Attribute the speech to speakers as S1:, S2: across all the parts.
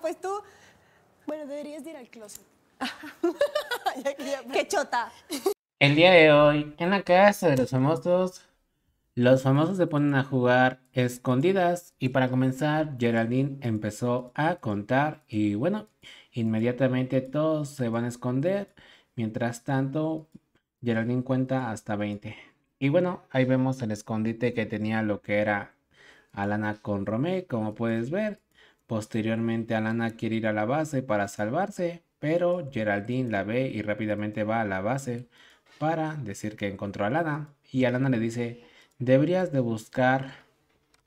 S1: pues tú, bueno, deberías ir al closet. ¡Qué chota! El día de hoy, en la casa de los famosos, los famosos se ponen a jugar escondidas y para comenzar, Geraldine empezó a contar y bueno, inmediatamente todos se van a esconder. Mientras tanto, Geraldine cuenta hasta 20. Y bueno, ahí vemos el escondite que tenía lo que era Alana con Romé, como puedes ver. Posteriormente Alana quiere ir a la base para salvarse, pero Geraldine la ve y rápidamente va a la base para decir que encontró a Alana. Y Alana le dice, deberías de buscar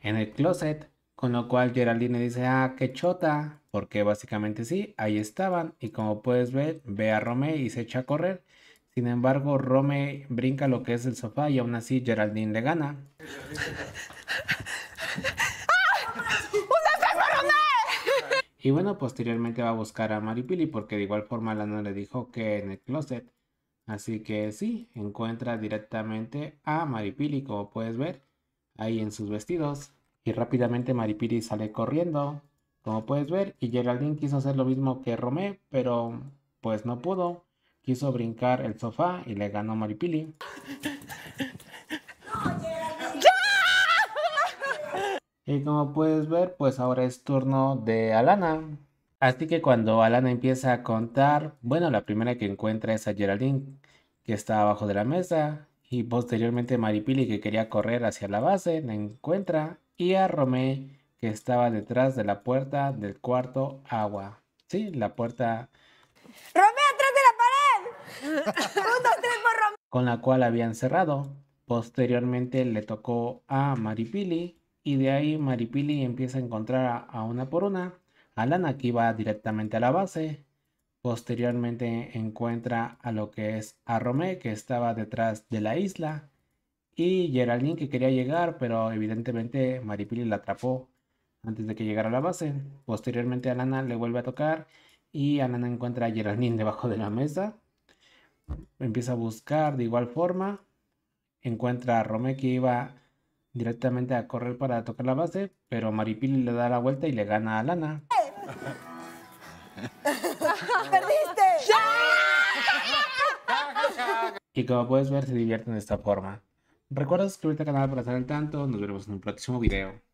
S1: en el closet. Con lo cual Geraldine le dice, ah, qué chota. Porque básicamente sí, ahí estaban. Y como puedes ver, ve a Rome y se echa a correr. Sin embargo, Rome brinca lo que es el sofá y aún así Geraldine le gana. Y bueno, posteriormente va a buscar a Maripili porque de igual forma Lana le dijo que en el closet. Así que sí, encuentra directamente a Maripili como puedes ver ahí en sus vestidos. Y rápidamente Maripili sale corriendo como puedes ver y Geraldine quiso hacer lo mismo que Romé pero pues no pudo. Quiso brincar el sofá y le ganó Maripili. Y como puedes ver, pues ahora es turno de Alana. Así que cuando Alana empieza a contar, bueno, la primera que encuentra es a Geraldine, que está abajo de la mesa. Y posteriormente Maripili, que quería correr hacia la base, la encuentra. Y a Romé, que estaba detrás de la puerta del cuarto agua. Sí, la puerta... ¡Romé atrás de la pared! por Romé! Con la cual habían cerrado. Posteriormente le tocó a Maripili, y de ahí Maripili empieza a encontrar a, una por una. A que va directamente a la base. Posteriormente encuentra a lo que es a Romé que estaba detrás de la isla. Y Geraldine que quería llegar pero evidentemente Maripili la atrapó antes de que llegara a la base. Posteriormente Alana le vuelve a tocar y Alana encuentra a Geraldine debajo de la mesa. Empieza a buscar de igual forma. Encuentra a Romé que iba directamente a correr para tocar la base, pero Maripili le da la vuelta y le gana a Lana. ¡Perdiste! ¡Ya! y como puedes ver, se divierten de esta forma. Recuerda suscribirte al canal para estar al tanto. Nos vemos en un próximo video.